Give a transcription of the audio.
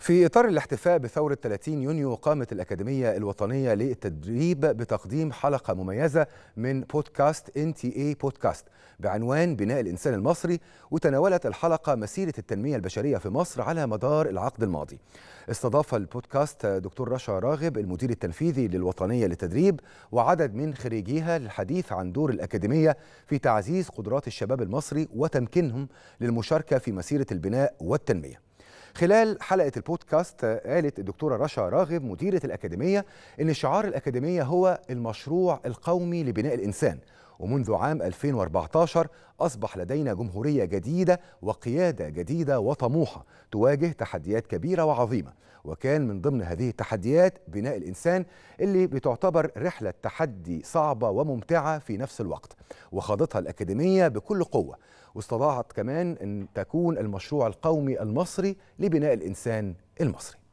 في إطار الاحتفاء بثورة 30 يونيو قامت الأكاديمية الوطنية للتدريب بتقديم حلقة مميزة من بودكاست NTA بودكاست بعنوان بناء الإنسان المصري وتناولت الحلقة مسيرة التنمية البشرية في مصر على مدار العقد الماضي استضاف البودكاست دكتور رشا راغب المدير التنفيذي للوطنية للتدريب وعدد من خريجيها للحديث عن دور الأكاديمية في تعزيز قدرات الشباب المصري وتمكينهم للمشاركة في مسيرة البناء والتنمية خلال حلقة البودكاست آه، قالت الدكتورة رشا راغب مديرة الأكاديمية إن شعار الأكاديمية هو المشروع القومي لبناء الإنسان ومنذ عام 2014 أصبح لدينا جمهورية جديدة وقيادة جديدة وطموحة تواجه تحديات كبيرة وعظيمة وكان من ضمن هذه التحديات بناء الإنسان اللي بتعتبر رحلة تحدي صعبة وممتعة في نفس الوقت وخاضتها الأكاديمية بكل قوة واستطاعت كمان أن تكون المشروع القومي المصري لبناء الإنسان المصري